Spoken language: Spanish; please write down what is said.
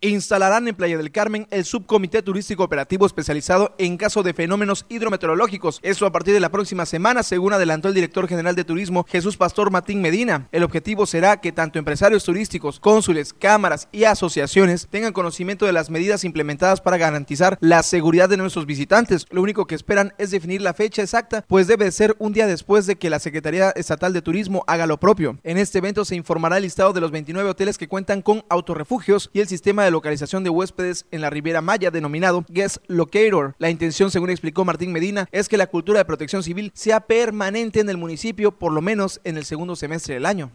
Instalarán en Playa del Carmen el subcomité turístico operativo especializado en caso de fenómenos hidrometeorológicos. Eso a partir de la próxima semana, según adelantó el director general de turismo Jesús Pastor Matín Medina. El objetivo será que tanto empresarios turísticos, cónsules, cámaras y asociaciones tengan conocimiento de las medidas implementadas para garantizar la seguridad de nuestros visitantes. Lo único que esperan es definir la fecha exacta, pues debe ser un día después de que la Secretaría Estatal de Turismo haga lo propio. En este evento se informará el listado de los 29 hoteles que cuentan con autorrefugios y el sistema de localización de huéspedes en la Riviera Maya denominado Guest Locator. La intención, según explicó Martín Medina, es que la cultura de protección civil sea permanente en el municipio, por lo menos en el segundo semestre del año.